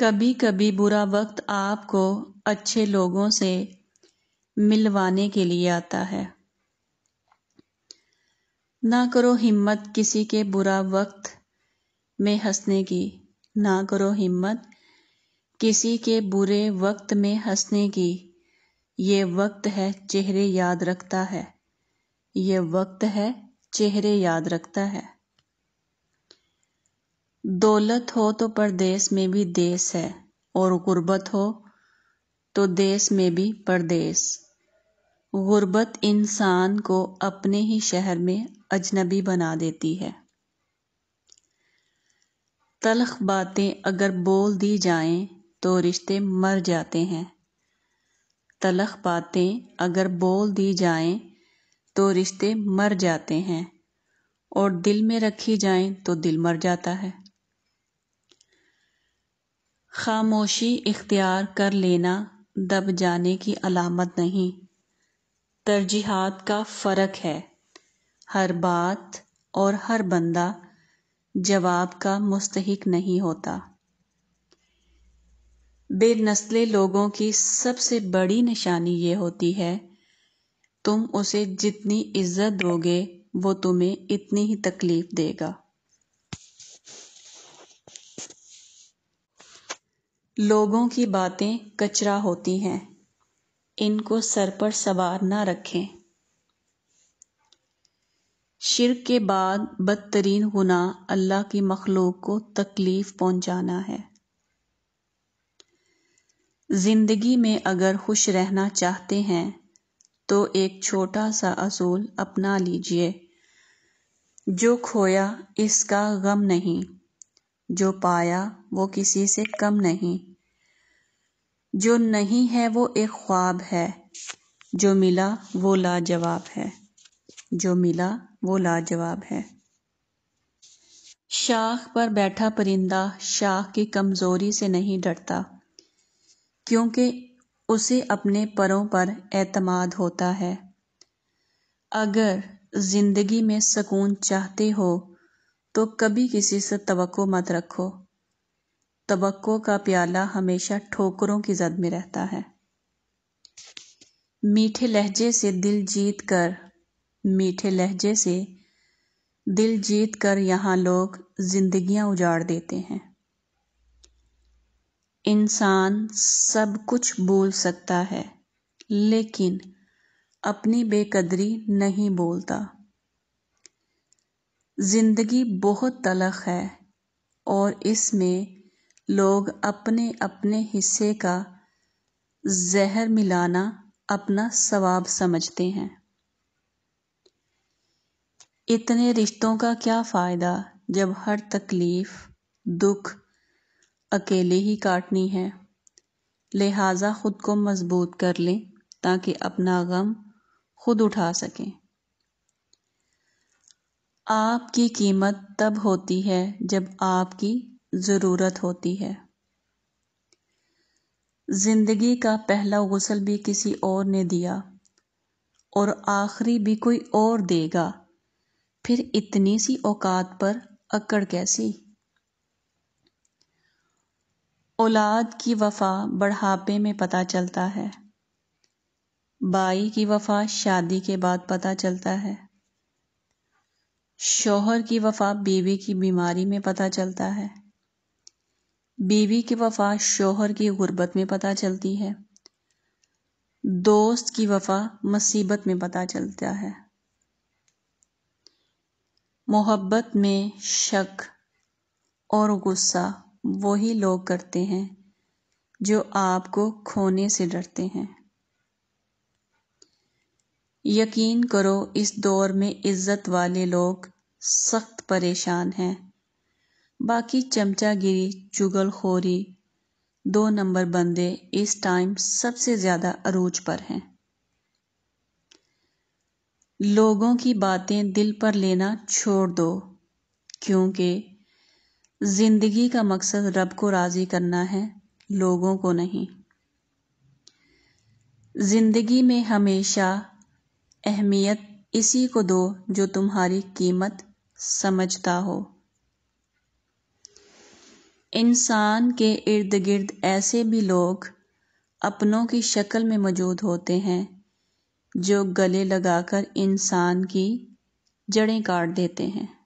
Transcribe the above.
कभी कभी बुरा वक्त आपको अच्छे लोगों से मिलवाने के लिए आता है ना करो हिम्मत किसी के बुरा वक्त में हंसने की ना करो हिम्मत किसी के बुरे वक्त में हंसने की ये वक्त है चेहरे याद रखता है ये वक्त है चेहरे याद रखता है दौलत हो तो परदेस में भी देश है और गुर्बत हो तो देश में भी परदेश गुर्बत इंसान को अपने ही शहर में अजनबी बना देती है तलख बातें अगर बोल दी जाएं तो रिश्ते मर जाते हैं तलख बातें अगर बोल दी जाएं तो रिश्ते मर जाते हैं और दिल में रखी जाएं तो दिल मर जाता है खामोशी इख्तियार कर लेना दब जाने की अलामत नहीं तरजीहात का फ़र्क है हर बात और हर बंदा जवाब का मुस्तहिक नहीं होता बेनस्ले लोगों की सबसे बड़ी निशानी ये होती है तुम उसे जितनी इज्जत दोगे वो तुम्हें इतनी ही तकलीफ देगा लोगों की बातें कचरा होती हैं इनको सर पर सवार ना रखें शिरक के बाद बदतरीन गुना अल्लाह की मखलूक को तकलीफ पहुंचाना है जिंदगी में अगर खुश रहना चाहते हैं तो एक छोटा सा असूल अपना लीजिए जो खोया इसका गम नहीं जो पाया वो किसी से कम नहीं जो नहीं है वो एक ख्वाब है जो मिला वो लाजवाब है जो मिला वो लाजवाब है शाख पर बैठा परिंदा शाख की कमज़ोरी से नहीं डरता क्योंकि उसे अपने परों पर एतमाद होता है अगर ज़िंदगी में सुकून चाहते हो तो कभी किसी से तवक्को मत रखो तबक्को का प्याला हमेशा ठोकरों की जद में रहता है मीठे लहजे से दिल जीत कर मीठे लहजे से दिल जीत कर यहाँ लोग जिंदगियां उजाड़ देते हैं इंसान सब कुछ बोल सकता है लेकिन अपनी बेकदरी नहीं बोलता जिंदगी बहुत तलख है और इसमें लोग अपने अपने हिस्से का जहर मिलाना अपना सवाब समझते हैं इतने रिश्तों का क्या फ़ायदा जब हर तकलीफ़ दुख अकेले ही काटनी है लिहाजा ख़ुद को मजबूत कर लें ताकि अपना गम खुद उठा सकें आपकी कीमत तब होती है जब आपकी ज़रूरत होती है ज़िंदगी का पहला गसल भी किसी और ने दिया और आखिरी भी कोई और देगा फिर इतनी सी औकात पर अकड़ कैसी औलाद की वफा बढ़ापे में पता चलता है बाई की वफा शादी के बाद पता चलता है शोहर की वफा बीवी की बीमारी में पता चलता है बीवी की वफा शोहर की गुर्बत में पता चलती है दोस्त की वफा मुसीबत में पता चलता है मोहब्बत में शक और गुस्सा वही लोग करते हैं जो आपको खोने से डरते हैं यकीन करो इस दौर में इज्जत वाले लोग सख्त परेशान हैं बाकी चमचागिरी चुगलखोरी दो नंबर बंदे इस टाइम सबसे ज़्यादा अरूज पर हैं लोगों की बातें दिल पर लेना छोड़ दो क्योंकि ज़िंदगी का मकसद रब को राज़ी करना है लोगों को नहीं ज़िंदगी में हमेशा अहमियत इसी को दो जो तुम्हारी कीमत समझता हो इंसान के इर्द गिर्द ऐसे भी लोग अपनों की शक्ल में मौजूद होते हैं जो गले लगाकर इंसान की जड़ें काट देते हैं